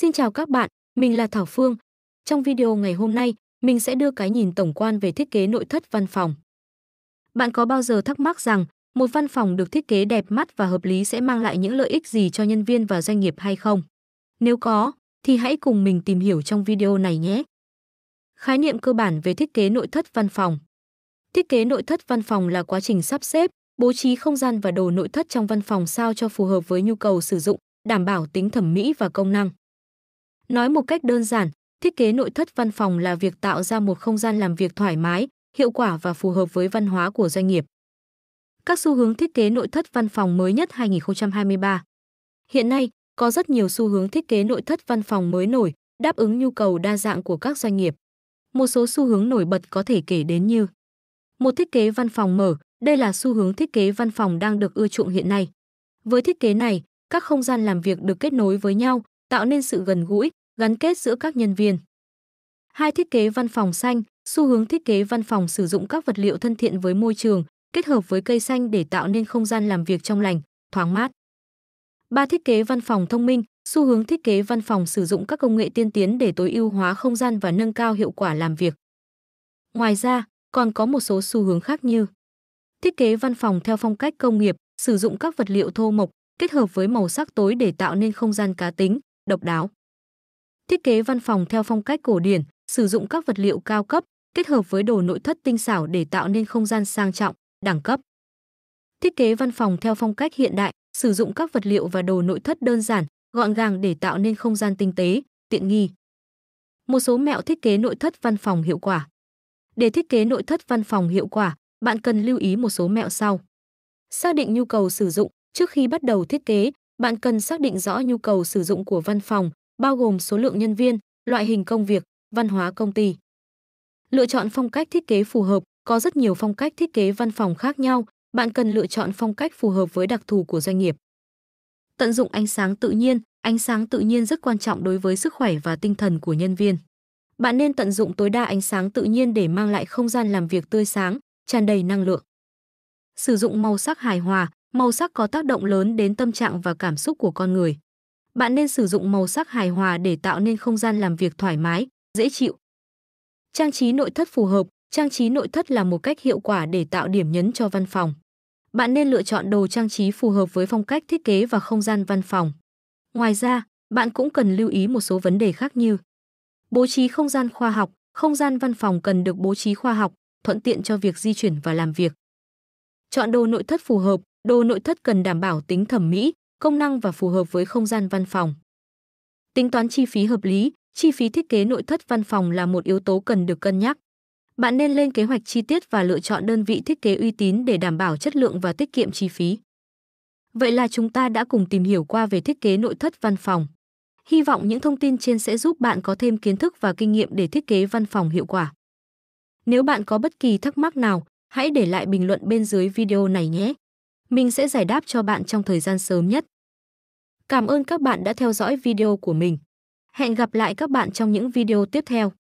Xin chào các bạn, mình là Thảo Phương. Trong video ngày hôm nay, mình sẽ đưa cái nhìn tổng quan về thiết kế nội thất văn phòng. Bạn có bao giờ thắc mắc rằng một văn phòng được thiết kế đẹp mắt và hợp lý sẽ mang lại những lợi ích gì cho nhân viên và doanh nghiệp hay không? Nếu có, thì hãy cùng mình tìm hiểu trong video này nhé. Khái niệm cơ bản về thiết kế nội thất văn phòng Thiết kế nội thất văn phòng là quá trình sắp xếp, bố trí không gian và đồ nội thất trong văn phòng sao cho phù hợp với nhu cầu sử dụng, đảm bảo tính thẩm mỹ và công năng. Nói một cách đơn giản, thiết kế nội thất văn phòng là việc tạo ra một không gian làm việc thoải mái, hiệu quả và phù hợp với văn hóa của doanh nghiệp. Các xu hướng thiết kế nội thất văn phòng mới nhất 2023. Hiện nay, có rất nhiều xu hướng thiết kế nội thất văn phòng mới nổi, đáp ứng nhu cầu đa dạng của các doanh nghiệp. Một số xu hướng nổi bật có thể kể đến như một thiết kế văn phòng mở, đây là xu hướng thiết kế văn phòng đang được ưa chuộng hiện nay. Với thiết kế này, các không gian làm việc được kết nối với nhau, tạo nên sự gần gũi, gắn kết giữa các nhân viên. Hai thiết kế văn phòng xanh, xu hướng thiết kế văn phòng sử dụng các vật liệu thân thiện với môi trường, kết hợp với cây xanh để tạo nên không gian làm việc trong lành, thoáng mát. Ba thiết kế văn phòng thông minh, xu hướng thiết kế văn phòng sử dụng các công nghệ tiên tiến để tối ưu hóa không gian và nâng cao hiệu quả làm việc. Ngoài ra, còn có một số xu hướng khác như thiết kế văn phòng theo phong cách công nghiệp, sử dụng các vật liệu thô mộc kết hợp với màu sắc tối để tạo nên không gian cá tính, độc đáo thiết kế văn phòng theo phong cách cổ điển, sử dụng các vật liệu cao cấp, kết hợp với đồ nội thất tinh xảo để tạo nên không gian sang trọng, đẳng cấp. Thiết kế văn phòng theo phong cách hiện đại, sử dụng các vật liệu và đồ nội thất đơn giản, gọn gàng để tạo nên không gian tinh tế, tiện nghi. Một số mẹo thiết kế nội thất văn phòng hiệu quả. Để thiết kế nội thất văn phòng hiệu quả, bạn cần lưu ý một số mẹo sau. Xác định nhu cầu sử dụng, trước khi bắt đầu thiết kế, bạn cần xác định rõ nhu cầu sử dụng của văn phòng, bao gồm số lượng nhân viên, loại hình công việc, văn hóa công ty. Lựa chọn phong cách thiết kế phù hợp, có rất nhiều phong cách thiết kế văn phòng khác nhau, bạn cần lựa chọn phong cách phù hợp với đặc thù của doanh nghiệp. Tận dụng ánh sáng tự nhiên, ánh sáng tự nhiên rất quan trọng đối với sức khỏe và tinh thần của nhân viên. Bạn nên tận dụng tối đa ánh sáng tự nhiên để mang lại không gian làm việc tươi sáng, tràn đầy năng lượng. Sử dụng màu sắc hài hòa, màu sắc có tác động lớn đến tâm trạng và cảm xúc của con người. Bạn nên sử dụng màu sắc hài hòa để tạo nên không gian làm việc thoải mái, dễ chịu. Trang trí nội thất phù hợp, trang trí nội thất là một cách hiệu quả để tạo điểm nhấn cho văn phòng. Bạn nên lựa chọn đồ trang trí phù hợp với phong cách thiết kế và không gian văn phòng. Ngoài ra, bạn cũng cần lưu ý một số vấn đề khác như bố trí không gian khoa học, không gian văn phòng cần được bố trí khoa học, thuận tiện cho việc di chuyển và làm việc. Chọn đồ nội thất phù hợp, đồ nội thất cần đảm bảo tính thẩm mỹ, công năng và phù hợp với không gian văn phòng. Tính toán chi phí hợp lý, chi phí thiết kế nội thất văn phòng là một yếu tố cần được cân nhắc. Bạn nên lên kế hoạch chi tiết và lựa chọn đơn vị thiết kế uy tín để đảm bảo chất lượng và tiết kiệm chi phí. Vậy là chúng ta đã cùng tìm hiểu qua về thiết kế nội thất văn phòng. Hy vọng những thông tin trên sẽ giúp bạn có thêm kiến thức và kinh nghiệm để thiết kế văn phòng hiệu quả. Nếu bạn có bất kỳ thắc mắc nào, hãy để lại bình luận bên dưới video này nhé. Mình sẽ giải đáp cho bạn trong thời gian sớm nhất. Cảm ơn các bạn đã theo dõi video của mình. Hẹn gặp lại các bạn trong những video tiếp theo.